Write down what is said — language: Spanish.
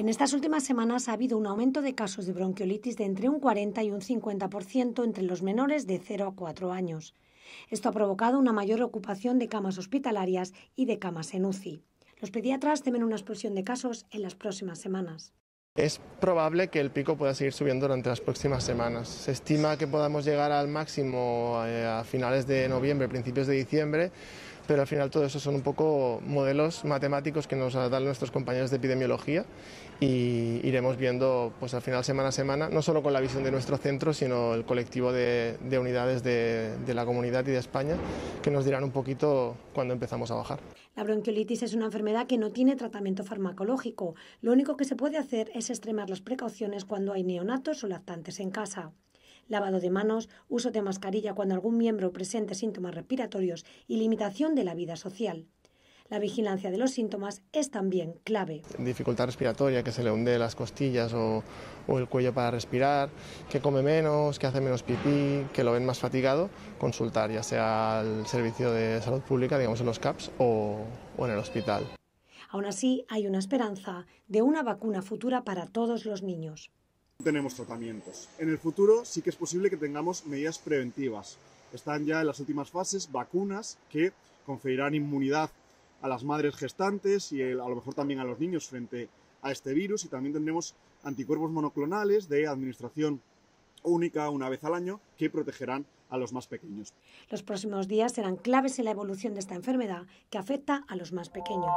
En estas últimas semanas ha habido un aumento de casos de bronquiolitis de entre un 40 y un 50% entre los menores de 0 a 4 años. Esto ha provocado una mayor ocupación de camas hospitalarias y de camas en UCI. Los pediatras temen una explosión de casos en las próximas semanas. Es probable que el pico pueda seguir subiendo durante las próximas semanas. Se estima que podamos llegar al máximo eh, a finales de noviembre, principios de diciembre, pero al final todo eso son un poco modelos matemáticos que nos dan nuestros compañeros de epidemiología y iremos viendo pues al final semana a semana, no solo con la visión de nuestro centro, sino el colectivo de, unidades de, de la comunidad y de España, que nos dirán un poquito cuando empezamos a bajar. La bronquiolitis es una enfermedad que no tiene tratamiento farmacológico. Lo único que se puede hacer es extremar las precauciones cuando hay neonatos o lactantes en casa lavado de manos, uso de mascarilla cuando algún miembro presente síntomas respiratorios y limitación de la vida social. La vigilancia de los síntomas es también clave. Dificultad respiratoria, que se le hunde las costillas o, el cuello para respirar, que come menos, que hace menos pipí, que lo ven más fatigado, consultar ya sea al servicio de salud pública, digamos en los CAPS o en el hospital. Aún así, hay una esperanza de una vacuna futura para todos los niños tenemos tratamientos. En el futuro sí que es posible que tengamos medidas preventivas. Están ya en las últimas fases vacunas que conferirán inmunidad a las madres gestantes y a lo mejor también a los niños frente a este virus y también tendremos anticuerpos monoclonales de administración única una vez al año que protegerán a los más pequeños. Los próximos días serán claves en la evolución de esta enfermedad que afecta a los más pequeños.